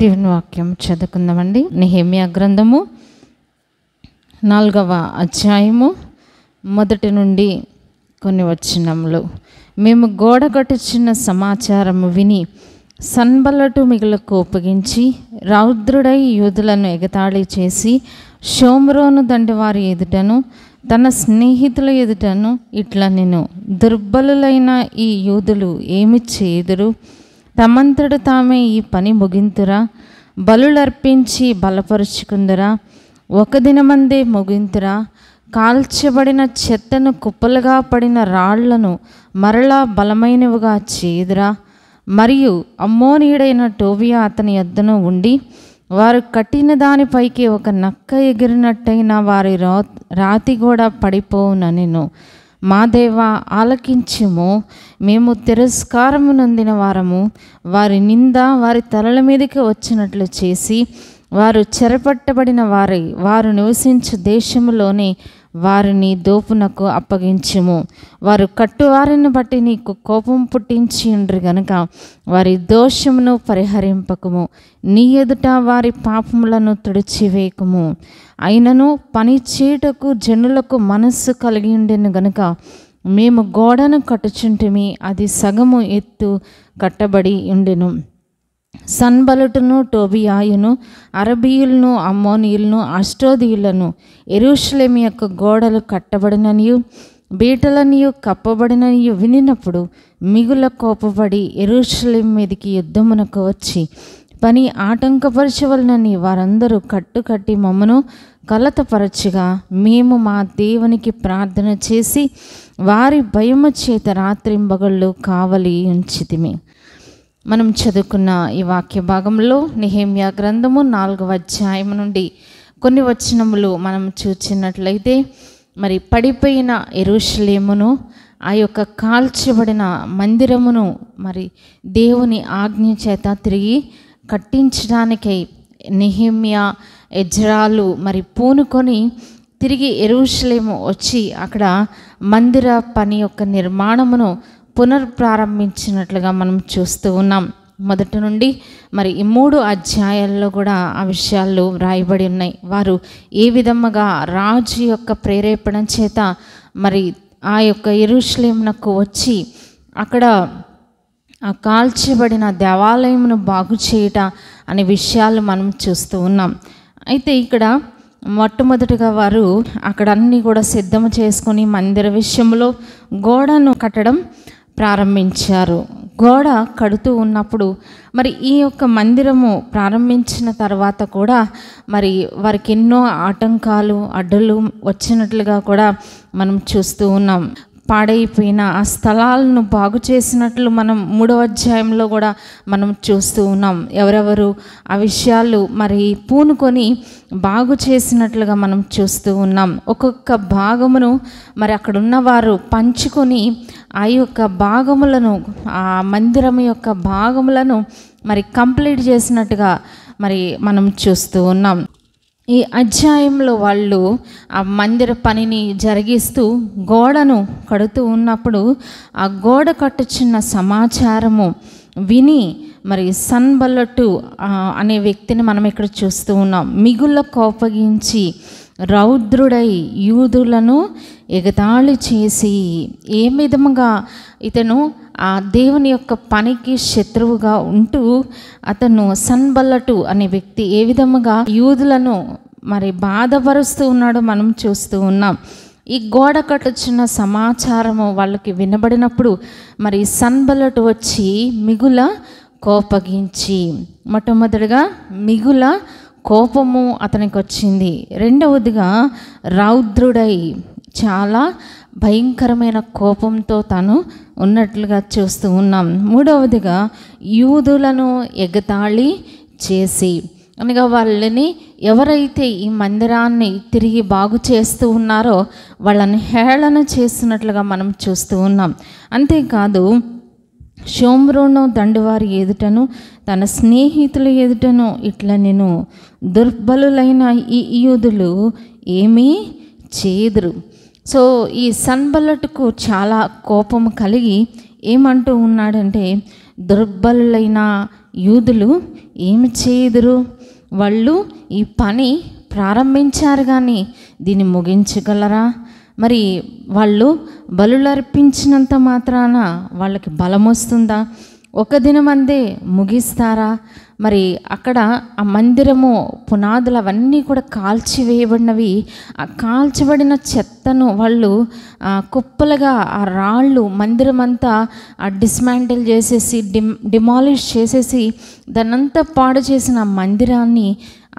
దేవుని వాక్యం చదువుకుందామండి నిహేమియా గ్రంథము నాలుగవ అధ్యాయము మొదటి నుండి కొన్ని వచ్చినములు మేము గోడ కట్టుచిన సమాచారము విని సన్బలటు మిగులకు ఒప్పగించి రౌద్రుడై యూదులను ఎగతాళి చేసి షోమ్రోను దండి వారి ఎదుటను తన స్నేహితుల ఎదుటను ఇట్లా నేను దుర్బలులైన ఈ యూదులు ఏమి చేయుదురు తమంతడు తామే ఈ పని ముగింతురా బలులర్పించి బలపరుచుకుందురా ఒక దినమందే ముగింతురా కాల్చబడిన చెత్తను కుప్పలుగా పడిన రాళ్లను మరలా బలమైనవిగా చేదురా మరియు అమ్మోనీయుడైన టోబియా అతని ఎద్దను ఉండి వారు కట్టిన దానిపైకి ఒక నక్క ఎగిరినట్టయిన వారి రాతి కూడా పడిపోవునని మా దేవ ఆలకించుము మేము తిరస్కారము నొందిన వారము వారి నింద వారి తలల మీదకి వచ్చినట్లు చేసి వారు చెరపట్టబడిన వారై వారు నివసించు దేశంలోనే వారిని దోపునకు అప్పగించుము వారు కట్టువారిని బట్టి నీకు కోపం పుట్టించి ఉండ్రు గనుక వారి దోషమును పరిహరింపకము నీ ఎదుట వారి పాపములను తుడిచివేయకము అయినను పని చేయుటకు జనులకు మనస్సు కలిగి ఉండేను గనుక మేము గోడను కట్టుచుంటిమి అది సగము ఎత్తు కట్టబడి ఉండెను సన్బలటును టోబియాయును అరబీయులను అమ్మోనియులను అష్టోదీయులను ఎరుషులేం యొక్క గోడలు కట్టబడిననియు బీటలనియు కప్పబడిననియు వినినప్పుడు మిగుల కోపపడి ఎరుషులేం మీదకి యుద్ధమునకు వచ్చి పని ఆటంకపరచవలనని వారందరూ కట్టుకట్టి మమ్మను కలతపరచగా మేము మా దేవునికి ప్రార్థన చేసి వారి భయము చేత రాత్రింబగళ్ళు కావలి ఉంచితిమి మనం చదువుకున్న ఈ వాక్య భాగంలో నిహేమ్యా గ్రంథము నాలుగవ అధ్యాయం నుండి కొన్ని వచనములు మనం చూచినట్లయితే మరి పడిపోయిన ఎరుషలేమును ఆ యొక్క కాల్చబడిన మందిరమును మరి దేవుని ఆజ్ఞ చేత తిరిగి కట్టించడానికై నిహేమ్య ఎజ్రాలు మరి పూనుకొని తిరిగి ఎరుషలేము వచ్చి అక్కడ మందిర పని యొక్క నిర్మాణమును పునర్ప్రారంభించినట్లుగా మనం చూస్తూ ఉన్నాం మొదటి నుండి మరి ఈ మూడు అధ్యాయాల్లో కూడా ఆ విషయాలు రాయబడి ఉన్నాయి వారు ఏ విధముగా రాజు యొక్క ప్రేరేపణ చేత మరి ఆ యొక్క ఇరుశ్లేమునకు వచ్చి అక్కడ ఆ కాల్చబడిన దేవాలయమును బాగు చేయట అనే విషయాలు మనం చూస్తూ ఉన్నాం అయితే ఇక్కడ మొట్టమొదటిగా వారు అక్కడ అన్నీ కూడా సిద్ధం చేసుకొని మందిర విషయంలో గోడను కట్టడం ప్రారంభించారు గోడ కడుతూ ఉన్నప్పుడు మరి ఈ యొక్క మందిరము ప్రారంభించిన తర్వాత కూడా మరి వారికి ఎన్నో ఆటంకాలు అడ్డలు వచ్చినట్లుగా కూడా మనం చూస్తూ ఉన్నాం పాడైపోయిన ఆ స్థలాలను బాగు చేసినట్లు మనం మూడవ అధ్యాయంలో కూడా మనం చూస్తూ ఉన్నాం ఎవరెవరు ఆ విషయాలు మరి పూనుకొని బాగు చేసినట్లుగా మనం చూస్తూ ఉన్నాం ఒక్కొక్క భాగమును మరి అక్కడున్న వారు పంచుకొని ఆ యొక్క భాగములను ఆ మందిరం యొక్క భాగములను మరి కంప్లీట్ చేసినట్టుగా మరి మనం చూస్తూ ఉన్నాం ఈ అధ్యాయంలో వాళ్ళు ఆ మందిర పనిని జరిగిస్తూ గోడను కడుతూ ఉన్నప్పుడు ఆ గోడ కట్టుచున్న సమాచారము విని మరి సన్బల్లటు అనే వ్యక్తిని మనం ఇక్కడ చూస్తూ ఉన్నాం మిగుల కోపగించి రౌద్రుడై యూదులను ఎగతాళి చేసి ఏ విధముగా ఇతను ఆ దేవుని యొక్క పనికి శత్రువుగా ఉంటూ అతను సన్బల్లటు అనే వ్యక్తి ఏ విధముగా యూదులను మరి బాధపరుస్తూ ఉన్నాడో మనం చూస్తూ ఉన్నాం ఈ గోడ కట్టుచున్న సమాచారము వాళ్ళకి వినబడినప్పుడు మరి సన్బల్లటు వచ్చి మిగుల కోపగించి మొట్టమొదటిగా మిగుల కోపము అతనికి వచ్చింది రెండవదిగా రౌద్రుడై చాలా భయంకరమైన కోపంతో తను ఉన్నట్లుగా చూస్తూ ఉన్నాం మూడవదిగా యూదులను ఎగతాళి చేసి అనగా వాళ్ళని ఎవరైతే ఈ మందిరాన్ని తిరిగి బాగు చేస్తూ ఉన్నారో వాళ్ళని హేళన చేస్తున్నట్లుగా మనం చూస్తూ ఉన్నాం అంతేకాదు షోమ్రోను దండవారి ఎదుటను తన స్నేహితుల ఎదుటను ఇట్లా నేను దుర్బలులైన ఈ యూదులు ఏమీ చేదురు సో ఈ సన్బలట్కు చాలా కోపం కలిగి ఏమంటూ ఉన్నాడంటే దుర్బలులైన యూదులు ఏమి చేయదురు వాళ్ళు ఈ పని ప్రారంభించారు కానీ దీన్ని ముగించగలరా మరి వాళ్ళు బలులర్పించినంత అర్పించినంత మాత్రాన వాళ్ళకి బలం వస్తుందా ఒక దినం అందే ముగిస్తారా మరి అక్కడ ఆ మందిరము పునాదులు అవన్నీ కూడా కాల్చివేయబడినవి ఆ కాల్చబడిన చెత్తను వాళ్ళు కుప్పలుగా ఆ రాళ్ళు మందిరం అంతా డిస్మాంటిల్ చేసేసి డిమ్ డిమాలిష్ చేసేసి దాన్నంతా పాడు చేసిన మందిరాన్ని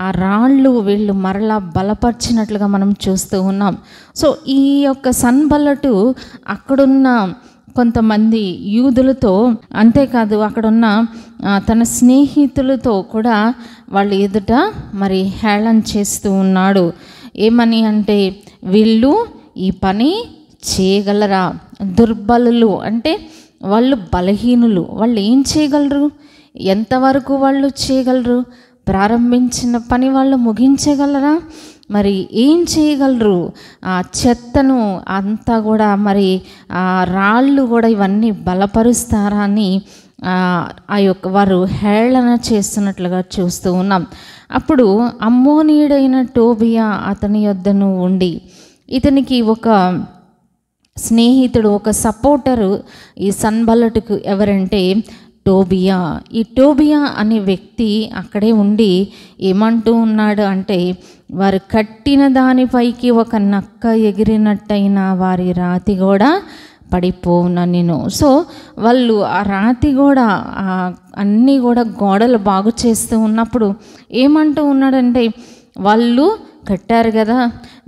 ఆ రాళ్ళు వీళ్ళు మరలా బలపరిచినట్లుగా మనం చూస్తూ ఉన్నాం సో ఈ యొక్క సన్బల్లటు అక్కడున్న కొంతమంది యూదులతో అంతేకాదు అక్కడున్న తన స్నేహితులతో కూడా వాళ్ళ ఎదుట మరి హేళన చేస్తూ ఉన్నాడు ఏమని అంటే వీళ్ళు ఈ పని చేయగలరా దుర్బలులు అంటే వాళ్ళు బలహీనులు వాళ్ళు ఏం చేయగలరు ఎంతవరకు వాళ్ళు చేయగలరు ప్రారంభించిన పని వాళ్ళు ముగించగలరా మరి ఏం చేయగలరు ఆ చెత్తను అంతా కూడా మరి ఆ రాళ్ళు కూడా ఇవన్నీ బలపరుస్తారా అని ఆ యొక్క వారు హేళన చేస్తున్నట్లుగా చూస్తూ ఉన్నాం అప్పుడు అమ్మోనీయుడైన టోబియా అతని యొద్దను ఉండి ఇతనికి ఒక స్నేహితుడు ఒక సపోర్టరు ఈ సన్బల్లటుకు ఎవరంటే టోబియా ఈ టోబియా అనే వ్యక్తి అక్కడే ఉండి ఏమంటూ ఉన్నాడు అంటే వారు కట్టిన దానిపైకి ఒక నక్క ఎగిరినట్టయినా వారి రాతి కూడా పడిపోవునా నేను సో వాళ్ళు ఆ రాతి కూడా అన్నీ కూడా గోడలు బాగు చేస్తూ ఉన్నప్పుడు ఏమంటూ ఉన్నాడంటే వాళ్ళు కట్టారు కదా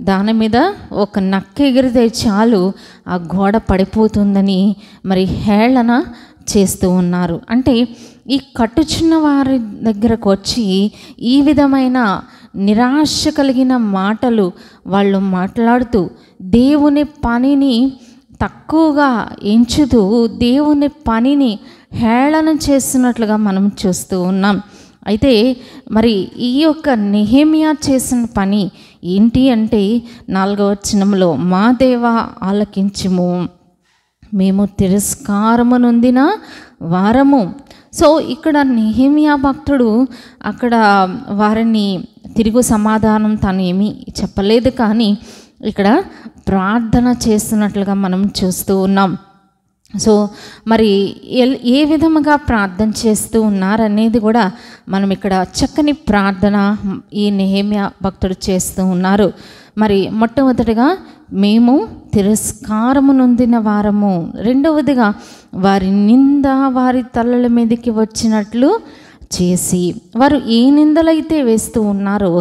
దాని మీద ఒక నక్క ఎగిరితే చాలు ఆ గోడ పడిపోతుందని మరి హేళన చేస్తూ ఉన్నారు అంటే ఈ కట్టుచున్న వారి దగ్గరకు వచ్చి ఈ విధమైన నిరాశ కలిగిన మాటలు వాళ్ళు మాట్లాడుతూ దేవుని పనిని తక్కువగా ఎంచుతూ దేవుని పనిని హేళన చేస్తున్నట్లుగా మనం చూస్తూ ఉన్నాం అయితే మరి ఈ యొక్క నెహేమియా చేసిన పని ఏంటి అంటే నాలుగవ చిన్నంలో మా దేవా ఆలకించము మేము తిరస్కారము నొందిన వారము సో ఇక్కడ నెహిమియా భక్తుడు అక్కడ వారిని తిరుగు సమాధానం తను ఏమీ చెప్పలేదు కానీ ఇక్కడ ప్రార్థన చేస్తున్నట్లుగా మనం చూస్తూ ఉన్నాం సో మరి ఏ విధముగా ప్రార్థన చేస్తూ ఉన్నారనేది కూడా మనం ఇక్కడ చక్కని ప్రార్థన ఈ నెహేమియా భక్తుడు చేస్తూ ఉన్నారు మరి మొట్టమొదటిగా మేము తిరస్కారము నొందిన వారము రెండవదిగా వారి నింద వారి తలల మీదకి వచ్చినట్లు చేసి వారు ఏ నిందలైతే వేస్తూ ఉన్నారో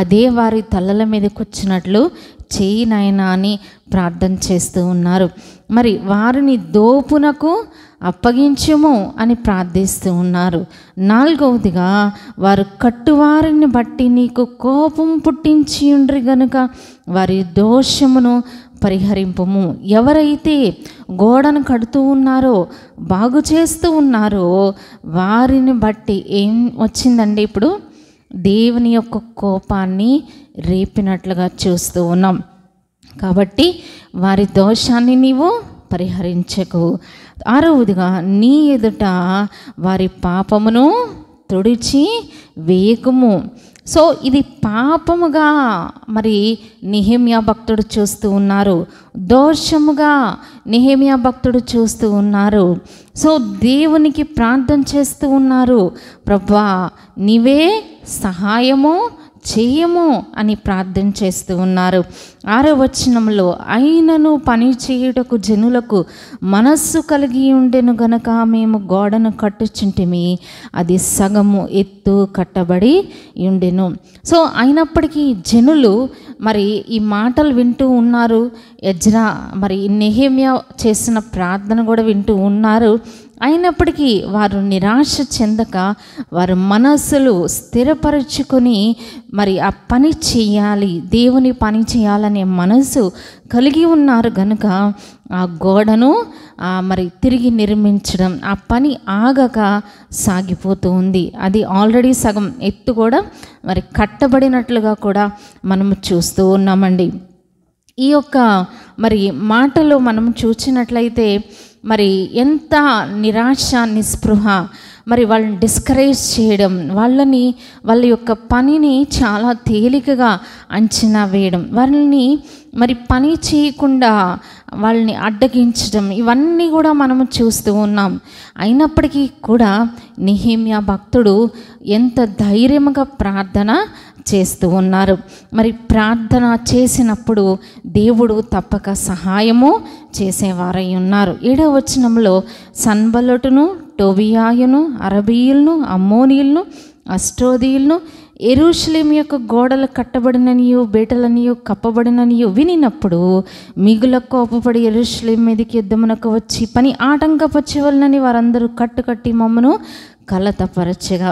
అదే వారి తలల మీదకి వచ్చినట్లు చేయి నాయన అని ప్రార్థన చేస్తూ ఉన్నారు మరి వారిని దోపునకు అప్పగించము అని ప్రార్థిస్తూ ఉన్నారు నాలుగవదిగా వారు కట్టువారిని బట్టి నీకు కోపం పుట్టించి ఉండ్రి గనుక వారి దోషమును పరిహరింపము ఎవరైతే గోడను కడుతూ ఉన్నారో బాగు చేస్తూ ఉన్నారో వారిని బట్టి ఏం వచ్చిందండి ఇప్పుడు దేవుని యొక్క కోపాన్ని రేపినట్లుగా చూస్తూ ఉన్నాం కాబట్టి వారి దోషాన్ని నీవు పరిహరించకు ఆరవదిగా నీ ఎదుట వారి పాపమును తుడిచి వేయకుము సో ఇది పాపముగా మరి నిహేమియా భక్తుడు చూస్తూ ఉన్నారు దోషముగా నిహేమియా భక్తుడు చూస్తూ ఉన్నారు సో దేవునికి ప్రార్థన చేస్తూ ఉన్నారు ప్రభా నీవే సహాయము చేయము అని ప్రార్థన చేస్తూ ఉన్నారు ఆరో ఆయనను అయినను పని చేయుటకు జనులకు మనస్సు కలిగి ఉండెను గనక మేము గోడను కట్టుచుంటిమి అది సగము ఎత్తు కట్టబడి ఉండెను సో అయినప్పటికీ జనులు మరి ఈ మాటలు వింటూ ఉన్నారు యజ్రా మరి నెహేమ్య చేసిన ప్రార్థన కూడా వింటూ ఉన్నారు అయినప్పటికీ వారు నిరాశ చెందక వారు మనస్సులు స్థిరపరచుకొని మరి ఆ పని చేయాలి దేవుని పని చేయాలనే మనసు కలిగి ఉన్నారు కనుక ఆ గోడను మరి తిరిగి నిర్మించడం ఆ పని ఆగక సాగిపోతూ ఉంది అది ఆల్రెడీ సగం ఎత్తు కూడా మరి కట్టబడినట్లుగా కూడా మనము చూస్తూ ఉన్నామండి ఈ యొక్క మరి మాటలో మనం చూసినట్లయితే మరి ఎంత నిరాశ నిస్పృహ మరి వాళ్ళని డిస్కరేజ్ చేయడం వాళ్ళని వాళ్ళ యొక్క పనిని చాలా తేలికగా అంచనా వేయడం వాళ్ళని మరి పని చేయకుండా వాళ్ళని అడ్డగించడం ఇవన్నీ కూడా మనము చూస్తూ ఉన్నాం అయినప్పటికీ కూడా నిహేమియా భక్తుడు ఎంత ధైర్యంగా ప్రార్థన చేస్తూ ఉన్నారు మరి ప్రార్థన చేసినప్పుడు దేవుడు తప్పక సహాయము చేసేవారై ఉన్నారు ఏడవ వచనంలో సన్బలటును టోబియాయును అరబీయులను అమ్మోనియులను అష్టోదీయులను ఎరుషలేం యొక్క గోడలు కట్టబడిననియో బేటలనియో కప్పబడిననియో వినినప్పుడు మిగుల కోపపడి ఎరుషలేం మీదకి యుద్ధమునకు వచ్చి పని ఆటంకపరిచేవాళ్ళని వారందరూ కట్టుకట్టి మమ్మను కలతపరచగా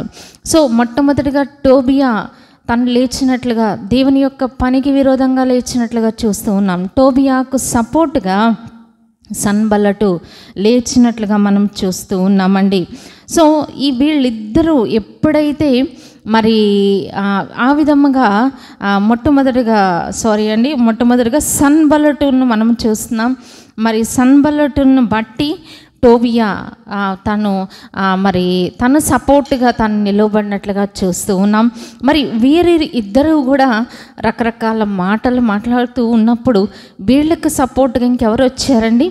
సో మొట్టమొదటిగా టోబియా తను లేచినట్లుగా దేవుని యొక్క పనికి విరోధంగా లేచినట్లుగా చూస్తూ ఉన్నాం టోబియాకు సపోర్ట్గా సన్బల్లటు లేచినట్లుగా మనం చూస్తూ ఉన్నామండి సో ఈ వీళ్ళిద్దరూ ఎప్పుడైతే మరి ఆ విధముగా మొట్టమొదటిగా సారీ అండి మొట్టమొదటిగా సన్బల్లటును మనం చూస్తున్నాం మరి సన్బల్లటును బట్టి టోబియా తను మరి తను సపోర్ట్గా తను నిలవబడినట్లుగా చూస్తూ ఉన్నాం మరి వీరి ఇద్దరు కూడా రకరకాల మాటలు మాట్లాడుతూ ఉన్నప్పుడు వీళ్ళకి సపోర్ట్గా ఇంకెవరు వచ్చారండి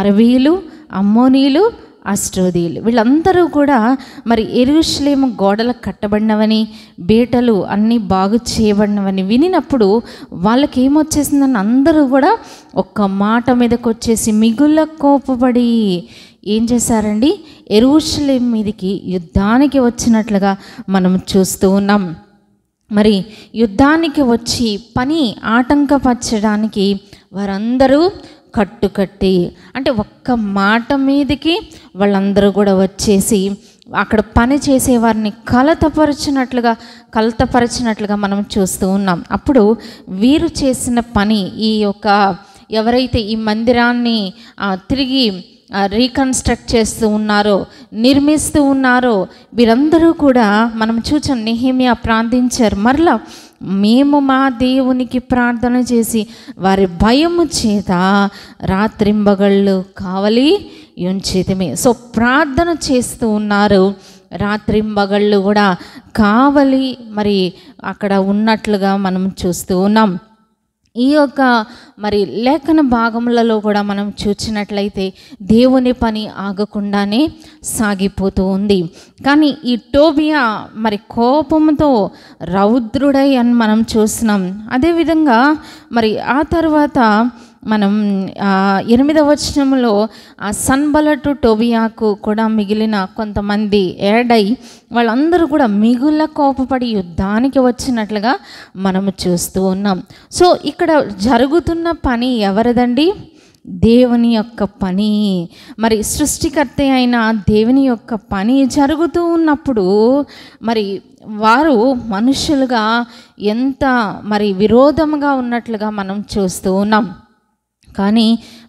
అరవీలు అమ్మోనీలు అస్ట్రోదీయులు వీళ్ళందరూ కూడా మరి ఎరుషులేము గోడలు కట్టబడినవని బీటలు అన్నీ బాగు చేయబడినవని వినినప్పుడు వాళ్ళకి ఏమొచ్చేసిందని అందరూ కూడా ఒక్క మాట మీదకి వచ్చేసి మిగుల కోపబడి ఏం చేశారండి ఎరువుషలేం మీదకి యుద్ధానికి వచ్చినట్లుగా మనం చూస్తూ ఉన్నాం మరి యుద్ధానికి వచ్చి పని ఆటంకపరచడానికి వారందరూ కట్టుకట్టి అంటే ఒక్క మాట మీదకి వాళ్ళందరూ కూడా వచ్చేసి అక్కడ పని చేసేవారిని కలతపరచినట్లుగా కలతపరిచినట్లుగా మనం చూస్తూ ఉన్నాం అప్పుడు వీరు చేసిన పని ఈ యొక్క ఎవరైతే ఈ మందిరాన్ని తిరిగి రీకన్స్ట్రక్ట్ చేస్తూ ఉన్నారో నిర్మిస్తూ ఉన్నారో వీరందరూ కూడా మనం చూచాం నిహిమియా ప్రార్థించారు మరలా మేము మా దేవునికి ప్రార్థన చేసి వారి భయము చేత రాత్రింబగళ్ళు కావలి ఉంచితమే సో ప్రార్థన చేస్తూ ఉన్నారు రాత్రింబగళ్ళు కూడా కావలి మరి అక్కడ ఉన్నట్లుగా మనం చూస్తూ ఉన్నాం ఈ యొక్క మరి లేఖన భాగములలో కూడా మనం చూసినట్లయితే దేవుని పని ఆగకుండానే సాగిపోతూ ఉంది కానీ ఈ టోబియా మరి కోపంతో రౌద్రుడై అని మనం చూసినాం అదేవిధంగా మరి ఆ తర్వాత మనం ఎనిమిదవ వచనంలో ఆ సన్బలటు టోబియాకు కూడా మిగిలిన కొంతమంది ఏడై వాళ్ళందరూ కూడా మిగుల కోపపడి యుద్ధానికి వచ్చినట్లుగా మనము చూస్తూ ఉన్నాం సో ఇక్కడ జరుగుతున్న పని ఎవరిదండి దేవుని యొక్క పని మరి సృష్టికర్త అయిన దేవుని యొక్క పని జరుగుతూ ఉన్నప్పుడు మరి వారు మనుషులుగా ఎంత మరి విరోధముగా ఉన్నట్లుగా మనం చూస్తూ ఉన్నాం కానీ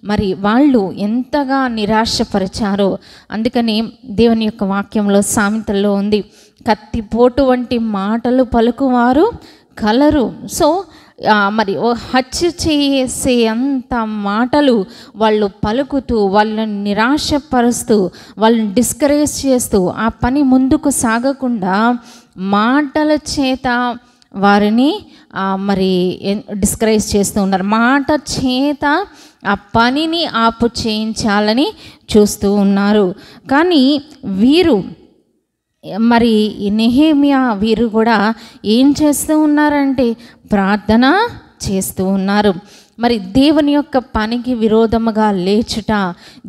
మరి వాళ్ళు ఎంతగా నిరాశపరిచారో అందుకని దేవుని యొక్క వాక్యంలో సామెతల్లో ఉంది కత్తిపోటు వంటి మాటలు పలుకువారు కలరు సో మరి హత్య చేసే అంత మాటలు వాళ్ళు పలుకుతూ వాళ్ళని నిరాశపరుస్తూ వాళ్ళని డిస్కరేజ్ చేస్తూ ఆ పని ముందుకు సాగకుండా మాటల చేత వారిని మరి డిస్కరేజ్ చేస్తూ ఉన్నారు మాట చేత ఆ పనిని ఆపు చేయించాలని చూస్తూ ఉన్నారు కానీ వీరు మరి నెహేమియా వీరు కూడా ఏం చేస్తూ ఉన్నారంటే ప్రార్థన చేస్తూ ఉన్నారు మరి దేవుని యొక్క పనికి విరోధముగా లేచుట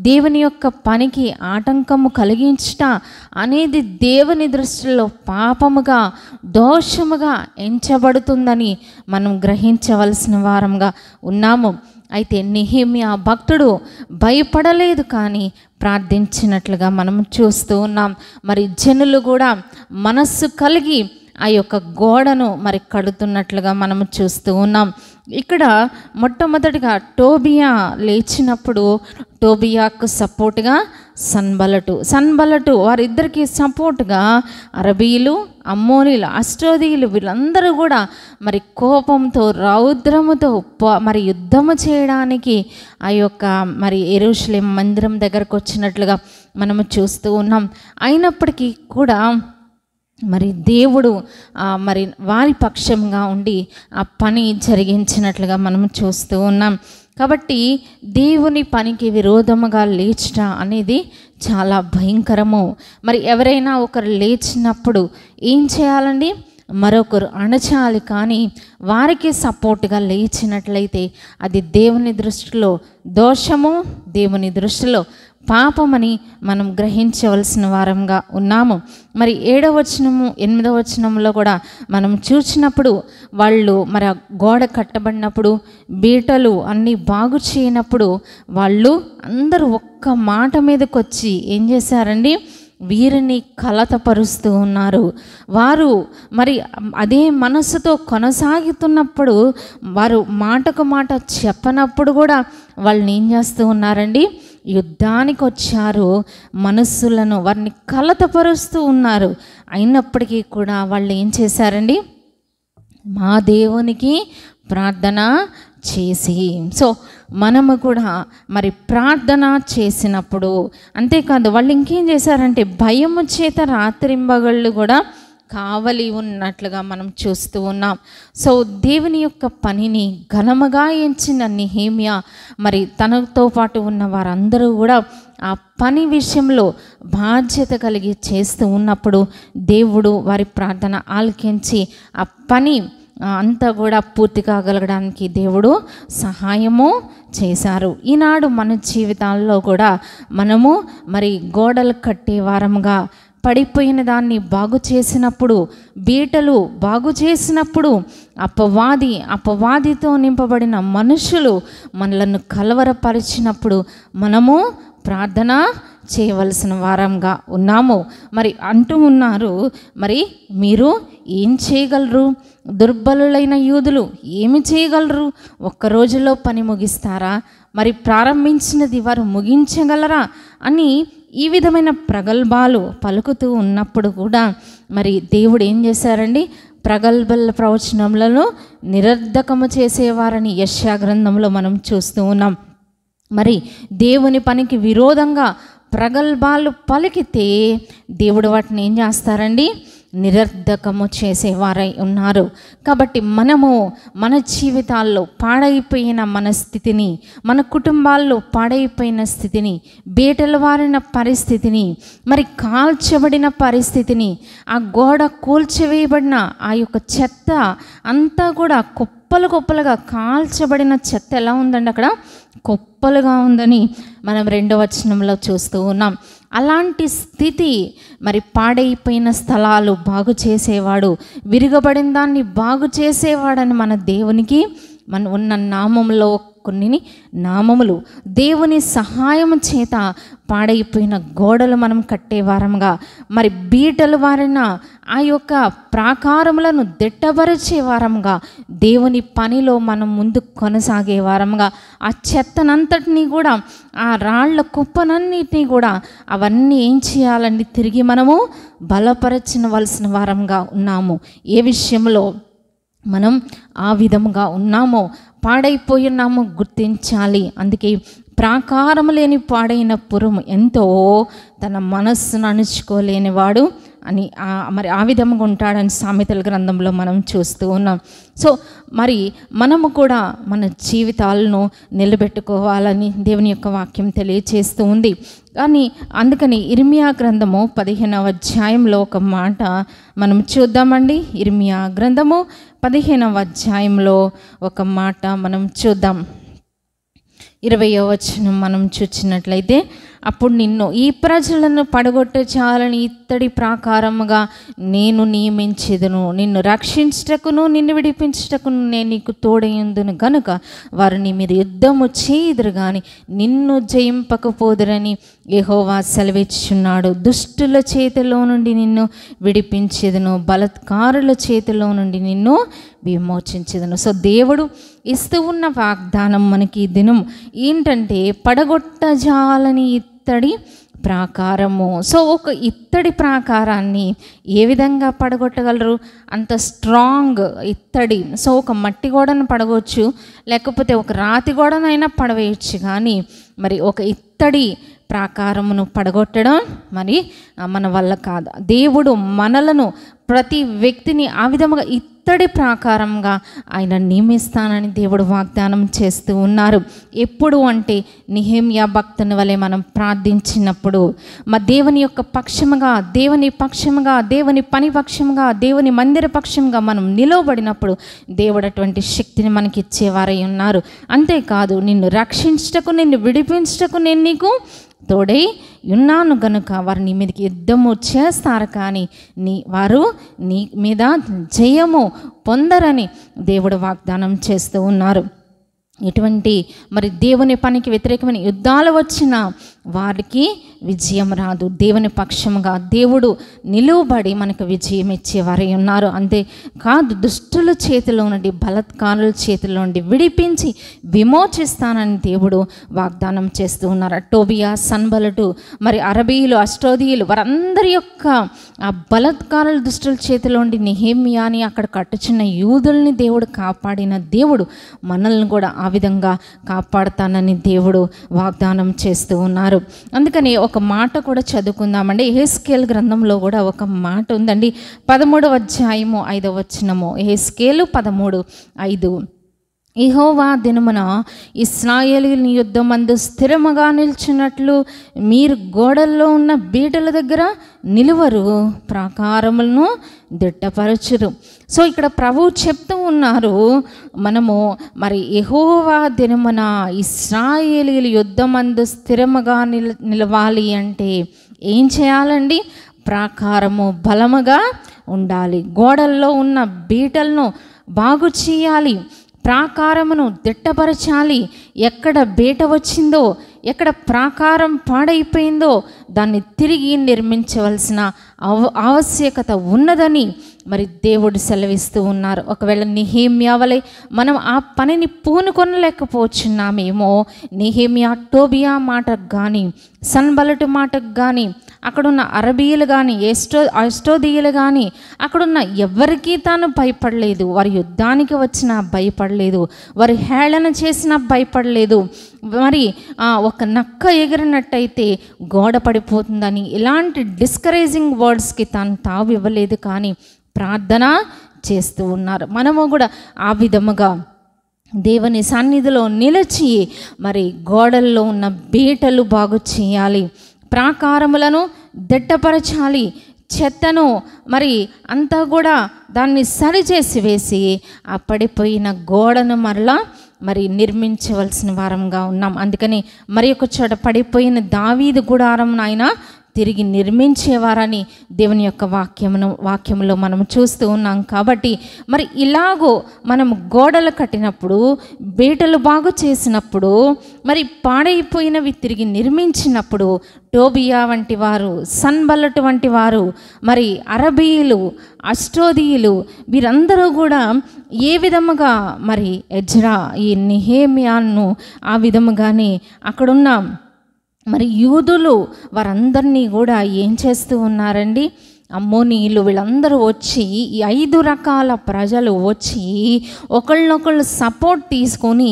దేవుని యొక్క పనికి ఆటంకము కలిగించుట అనేది దేవుని దృష్టిలో పాపముగా దోషముగా ఎంచబడుతుందని మనం గ్రహించవలసిన వారంగా ఉన్నాము అయితే నిహిమి ఆ భక్తుడు భయపడలేదు కానీ ప్రార్థించినట్లుగా మనం చూస్తూ ఉన్నాం మరి జనులు కూడా మనస్సు కలిగి ఆ యొక్క గోడను మరి కడుతున్నట్లుగా మనం చూస్తూ ఉన్నాం ఇక్కడ మొట్టమొదటిగా టోబియా లేచినప్పుడు టోబియాకు సపోర్ట్గా సన్బలటు సన్బలటు వారిద్దరికి సపోర్ట్గా అరబీలు అమ్మోనీలు అష్టోదీయులు వీళ్ళందరూ కూడా మరి కోపంతో రౌద్రముతో మరి యుద్ధము చేయడానికి ఆ యొక్క మరి ఎరుషులేం మందిరం దగ్గరకు వచ్చినట్లుగా మనము చూస్తూ ఉన్నాం అయినప్పటికీ కూడా మరి దేవుడు మరి వారి పక్షంగా ఉండి ఆ పని జరిగించినట్లుగా మనం చూస్తూ ఉన్నాం కాబట్టి దేవుని పనికి విరోధముగా లేచట అనేది చాలా భయంకరము మరి ఎవరైనా ఒకరు లేచినప్పుడు ఏం చేయాలండి మరొకరు అణచాలి కానీ వారికి సపోర్ట్గా లేచినట్లయితే అది దేవుని దృష్టిలో దోషము దేవుని దృష్టిలో పాపమని మనం గ్రహించవలసిన వారంగా ఉన్నాము మరి ఏడవ వచనము ఎనిమిదవ వచనంలో కూడా మనం చూసినప్పుడు వాళ్ళు మరి ఆ గోడ కట్టబడినప్పుడు బీటలు అన్నీ బాగు చేయనప్పుడు వాళ్ళు అందరూ ఒక్క మాట మీదకి వచ్చి ఏం చేశారండి వీరిని కలతపరుస్తూ ఉన్నారు వారు మరి అదే మనసుతో కొనసాగుతున్నప్పుడు వారు మాటకు మాట చెప్పనప్పుడు కూడా వాళ్ళని ఏం చేస్తూ ఉన్నారండి యుద్ధానికి వచ్చారు మనస్సులను వారిని కలతపరుస్తూ ఉన్నారు అయినప్పటికీ కూడా వాళ్ళు ఏం చేశారండి మా దేవునికి ప్రార్థన చేసి సో మనము కూడా మరి ప్రార్థన చేసినప్పుడు అంతేకాదు వాళ్ళు ఇంకేం చేశారంటే భయము చేత రాత్రింబగళ్ళు కూడా కావలి ఉన్నట్లుగా మనం చూస్తూ ఉన్నాం సో దేవుని యొక్క పనిని ఘనముగా ఎంచిన నిహేమియా మరి తనతో పాటు ఉన్న వారందరూ కూడా ఆ పని విషయంలో బాధ్యత కలిగి చేస్తూ ఉన్నప్పుడు దేవుడు వారి ప్రార్థన ఆలకించి ఆ పని అంతా కూడా పూర్తి కాగలగడానికి దేవుడు సహాయము చేశారు ఈనాడు మన జీవితాల్లో కూడా మనము మరి గోడలు కట్టే వారంగా పడిపోయిన దాన్ని బాగు చేసినప్పుడు బీటలు బాగు చేసినప్పుడు అపవాది అపవాదితో నింపబడిన మనుషులు మనలను కలవరపరిచినప్పుడు మనము ప్రార్థన చేయవలసిన వారంగా ఉన్నాము మరి అంటూ ఉన్నారు మరి మీరు ఏం చేయగలరు దుర్బలులైన యూదులు ఏమి చేయగలరు ఒక్క రోజులో పని ముగిస్తారా మరి ప్రారంభించినది వారు ముగించగలరా అని ఈ విధమైన ప్రగల్భాలు పలుకుతూ ఉన్నప్పుడు కూడా మరి దేవుడు ఏం చేశారండి ప్రగల్భల ప్రవచనములను నిరర్ధకము చేసేవారని యశ్యా గ్రంథంలో మనం చూస్తూ ఉన్నాం మరి దేవుని పనికి విరోధంగా ప్రగల్భాలు పలికితే దేవుడు వాటిని ఏం చేస్తారండి నిరర్ధకము చేసేవారై ఉన్నారు కాబట్టి మనము మన జీవితాల్లో పాడైపోయిన మన స్థితిని మన కుటుంబాల్లో పాడైపోయిన స్థితిని బీటలవారిన వారిన పరిస్థితిని మరి కాల్చబడిన పరిస్థితిని ఆ గోడ కూల్చివేయబడిన ఆ యొక్క చెత్త అంతా కూడా కుప్ప కుప్పలు కుప్పలుగా కాల్చబడిన చెత్త ఎలా ఉందండి అక్కడ కుప్పలుగా ఉందని మనం రెండవ వచనంలో చూస్తూ ఉన్నాం అలాంటి స్థితి మరి పాడైపోయిన స్థలాలు బాగు చేసేవాడు విరిగబడిన దాన్ని బాగు చేసేవాడని మన దేవునికి మన ఉన్న నామంలో కొన్ని నామములు దేవుని సహాయం చేత పాడైపోయిన గోడలు మనం కట్టేవారంగా మరి బీటలు వారిన ఆ యొక్క ప్రాకారములను దిట్టపరిచే వారంగా దేవుని పనిలో మనం ముందు కొనసాగే వారంగా ఆ చెత్తనంతటినీ కూడా ఆ రాళ్ల కుప్పనన్నిటినీ కూడా అవన్నీ ఏం చేయాలని తిరిగి మనము బలపరచవలసిన వారంగా ఉన్నాము ఏ విషయంలో మనం ఆ విధముగా ఉన్నామో పాడైపోయినాము గుర్తించాలి అందుకే ప్రాకారం లేని పాడైన పురం ఎంతో తన మనస్సును అణుచుకోలేనివాడు అని మరి ఆ విధంగా ఉంటాడని సామెతల గ్రంథంలో మనం చూస్తూ ఉన్నాం సో మరి మనము కూడా మన జీవితాలను నిలబెట్టుకోవాలని దేవుని యొక్క వాక్యం తెలియచేస్తూ ఉంది కానీ అందుకని ఇర్మియా గ్రంథము పదిహేనవ అధ్యాయంలో ఒక మాట మనం చూద్దామండి ఇర్మియా గ్రంథము పదిహేనవ అధ్యాయంలో ఒక మాట మనం చూద్దాం ఇరవయో వచనం మనం చూచినట్లయితే అప్పుడు నిన్ను ఈ ప్రజలను పడగొట్టే చాలని ఇత్తడి ప్రాకారముగా నేను నియమించేదను నిన్ను రక్షించటకును నిన్ను విడిపించటకును నేను నీకు తోడయుందును గనుక వారు నీ మీద యుద్ధము చేయుదురు కానీ నిన్ను జయింపకపోదురని యహోవా సెలవిచ్చున్నాడు దుష్టుల చేతిలో నుండి నిన్ను విడిపించేదను బలత్కారుల చేతిలో నుండి నిన్ను విమోచించేదను సో దేవుడు ఇస్తూ ఉన్న వాగ్దానం మనకి ఈ దినం ఏంటంటే పడగొట్టజాలని ఇత్తడి ప్రాకారము సో ఒక ఇత్తడి ప్రాకారాన్ని ఏ విధంగా పడగొట్టగలరు అంత స్ట్రాంగ్ ఇత్తడి సో ఒక మట్టి గోడను పడవచ్చు లేకపోతే ఒక రాతి గోడనైనా పడవేయచ్చు కానీ మరి ఒక ఇత్తడి ప్రాకారమును పడగొట్టడం మరి మన వల్ల కాదు దేవుడు మనలను ప్రతి వ్యక్తిని ఆ విధముగా ఇత్తడి ప్రాకారంగా ఆయన నియమిస్తానని దేవుడు వాగ్దానం చేస్తూ ఉన్నారు ఎప్పుడు అంటే నిహేమియా భక్తుని వలె మనం ప్రార్థించినప్పుడు మా దేవుని యొక్క పక్షముగా దేవుని పక్షముగా దేవుని పని పక్షముగా దేవుని మందిర పక్షంగా మనం నిలవబడినప్పుడు దేవుడు అటువంటి శక్తిని మనకి ఇచ్చేవారై ఉన్నారు అంతేకాదు నిన్ను రక్షించటకు నిన్ను విడిపించటకు నేను నీకు తోడై ఉన్నాను గనుక వారు నీ మీదకి యుద్ధము చేస్తారు కానీ నీ వారు నీ మీద జయము పొందరని దేవుడు వాగ్దానం చేస్తూ ఉన్నారు ఎటువంటి మరి దేవుని పనికి వ్యతిరేకమైన యుద్ధాలు వచ్చినా వారికి విజయం రాదు దేవుని పక్షంగా దేవుడు నిలువబడి మనకు విజయం ఇచ్చేవారై ఉన్నారు అంతే కాదు దుష్టుల చేతిలో నుండి బలత్కారుల చేతిలో నుండి విడిపించి విమోచిస్తానని దేవుడు వాగ్దానం చేస్తూ ఉన్నారు టోబియా సన్బలటు మరి అరబీయులు అష్టోదీయులు వారందరి యొక్క ఆ బలత్కారుల దుష్టుల చేతిలో నుండి నిహేమియాని అక్కడ కట్టుచున్న యూదుల్ని దేవుడు కాపాడిన దేవుడు మనల్ని కూడా ఆ విధంగా కాపాడతానని దేవుడు వాగ్దానం చేస్తూ ఉన్నారు ఉన్నారు అందుకని ఒక మాట కూడా చదువుకుందామండి ఏస్కేల్ గ్రంథంలో కూడా ఒక మాట ఉందండి పదమూడవ అధ్యాయము ఐదవ వచ్చినము ఏ స్కేలు పదమూడు ఐదు ఇహోవా దినమున ఇస్రాయేలీని యుద్ధం అందు స్థిరముగా నిలిచినట్లు మీరు గోడల్లో ఉన్న బీటల దగ్గర నిలువరు ప్రాకారములను దిట్టపరచురు సో ఇక్కడ ప్రభువు చెప్తూ ఉన్నారు మనము మరి ఎహోవా దినమున ఇస్రాయేలీలు యుద్ధం అందు స్థిరముగా నిల నిలవాలి అంటే ఏం చేయాలండి ప్రాకారము బలముగా ఉండాలి గోడల్లో ఉన్న బీటలను బాగు చేయాలి ప్రాకారమును దిట్టపరచాలి ఎక్కడ బేట వచ్చిందో ఎక్కడ ప్రాకారం పాడైపోయిందో దాన్ని తిరిగి నిర్మించవలసిన ఆవశ్యకత ఉన్నదని మరి దేవుడు సెలవిస్తూ ఉన్నారు ఒకవేళ నిహేమ్యావలై మనం ఆ పనిని పూనుకొనలేకపోచున్నామేమో నిహేమియా టోబియా మాటకు కానీ సన్బలటు మాటకు కానీ అక్కడున్న అరబీయులు కానీ ఎస్టో అస్టోదీయులు కానీ అక్కడున్న ఎవరికీ తాను భయపడలేదు వారి యుద్ధానికి వచ్చినా భయపడలేదు వారి హేళన చేసినా భయపడలేదు మరి ఒక నక్క ఎగిరినట్టయితే గోడ పడిపోతుందని ఇలాంటి డిస్కరేజింగ్ వర్డ్స్కి తాను తావు ఇవ్వలేదు కానీ ప్రార్థన చేస్తూ ఉన్నారు మనము కూడా ఆ విధముగా దేవుని సన్నిధిలో నిలిచి మరి గోడల్లో ఉన్న బీటలు బాగు చేయాలి ప్రాకారములను దిట్టపరచాలి చెత్తను మరి అంతా కూడా దాన్ని సరిచేసి వేసి ఆ పడిపోయిన గోడను మరలా మరి నిర్మించవలసిన వారంగా ఉన్నాం అందుకని మరి ఒక చోట పడిపోయిన దావీది గుడారం ఆయన తిరిగి నిర్మించేవారని దేవుని యొక్క వాక్యమును వాక్యంలో మనం చూస్తూ ఉన్నాం కాబట్టి మరి ఇలాగో మనం గోడలు కట్టినప్పుడు బీటలు బాగు చేసినప్పుడు మరి పాడైపోయినవి తిరిగి నిర్మించినప్పుడు టోబియా వంటి వారు సన్బలట్ వంటి వారు మరి అరబీయులు అష్టోదీయులు వీరందరూ కూడా ఏ విధముగా మరి ఎజ్రా ఈ నిహేమియాను ఆ విధముగానే అక్కడున్న మరి యూదులు వారందరినీ కూడా ఏం చేస్తూ ఉన్నారండి అమ్మోనీయులు వీళ్ళందరూ వచ్చి ఈ ఐదు రకాల ప్రజలు వచ్చి ఒకళ్ళనొకళ్ళు సపోర్ట్ తీసుకొని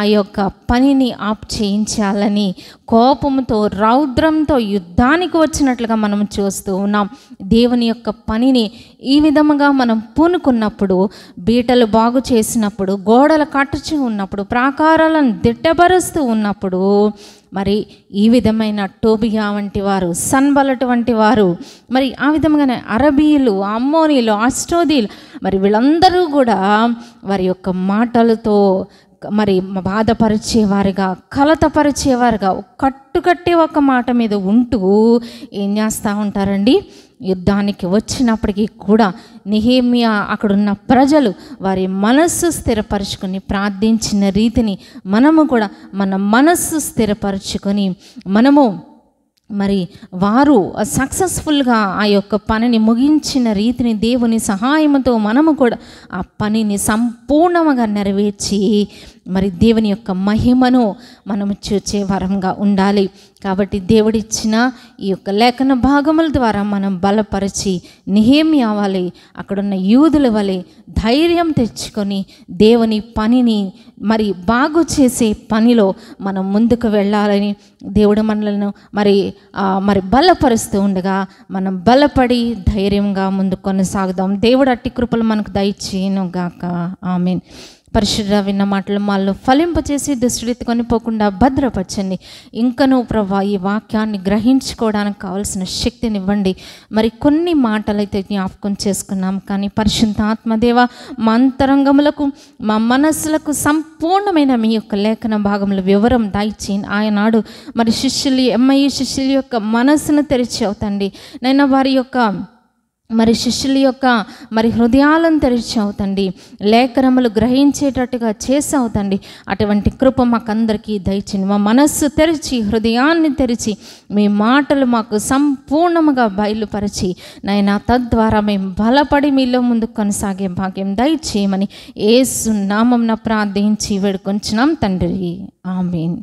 ఆ యొక్క పనిని ఆప్ చేయించాలని కోపంతో రౌద్రంతో యుద్ధానికి వచ్చినట్లుగా మనం చూస్తూ ఉన్నాం దేవుని యొక్క పనిని ఈ విధముగా మనం పూనుకున్నప్పుడు బీటలు బాగు చేసినప్పుడు గోడలు కట్టుచి ఉన్నప్పుడు ప్రాకారాలను దిట్టబరుస్తూ ఉన్నప్పుడు మరి ఈ విధమైన టోబియా వంటి వారు సన్బలట్ వంటి వారు మరి ఆ విధంగానే అరబీలు అమ్మోనీలు ఆస్ట్రోదీలు మరి వీళ్ళందరూ కూడా వారి యొక్క మాటలతో మరి బాధపరిచేవారుగా కలతపరిచేవారుగా కట్టుకట్టే ఒక మాట మీద ఉంటూ ఏం చేస్తూ ఉంటారండి యుద్ధానికి వచ్చినప్పటికీ కూడా నిహేమియా అక్కడున్న ప్రజలు వారి మనస్సు స్థిరపరచుకొని ప్రార్థించిన రీతిని మనము కూడా మన మనస్సు స్థిరపరచుకొని మనము మరి వారు సక్సెస్ఫుల్గా ఆ యొక్క పనిని ముగించిన రీతిని దేవుని సహాయంతో మనము కూడా ఆ పనిని సంపూర్ణంగా నెరవేర్చి మరి దేవుని యొక్క మహిమను మనము చూచే వరంగా ఉండాలి కాబట్టి దేవుడిచ్చిన ఈ యొక్క లేఖన భాగముల ద్వారా మనం బలపరిచి నిహేమి అవ్వాలి అక్కడున్న యూదుల వలె ధైర్యం తెచ్చుకొని దేవుని పనిని మరి బాగు చేసే పనిలో మనం ముందుకు వెళ్ళాలని దేవుడు మనలను మరి మరి బలపరుస్తూ ఉండగా మనం బలపడి ధైర్యంగా ముందు కొనసాగుదాం దేవుడు అట్టి కృపలు మనకు దయచేయను గాక ఐ మీన్ పరిశుద్ధ విన్న మాటలు మాలో చేసి దుష్టుడితి కొనిపోకుండా భద్రపరచండి ఇంకనూ ప్రభా ఈ వాక్యాన్ని గ్రహించుకోవడానికి కావలసిన శక్తినివ్వండి మరి కొన్ని మాటలైతే జ్ఞాపకం చేసుకున్నాం కానీ పరిశుద్ధ ఆత్మదేవ మా అంతరంగములకు మా మనస్సులకు సంపూర్ణమైన మీ యొక్క లేఖన భాగంలో వివరం దయచేయండి ఆయనాడు మరి శిష్యులు ఎంఐ శిష్యుల యొక్క మనస్సును తెరిచి అవుతండి నేను వారి యొక్క మరి శిష్యుల యొక్క మరి హృదయాలను తెరిచి అవుతండి లేఖనములు గ్రహించేటట్టుగా చేసి అవుతండి అటువంటి కృప మాకందరికీ దయచింది మా మనస్సు తెరిచి హృదయాన్ని తెరిచి మీ మాటలు మాకు సంపూర్ణముగా బయలుపరిచి నైనా తద్వారా మేము బలపడి మీలో ముందు కొనసాగే భాగ్యం దయచేయమని ఏసు నామం ప్రార్థించి వేడుకొంచినాం తండ్రి ఆమెన్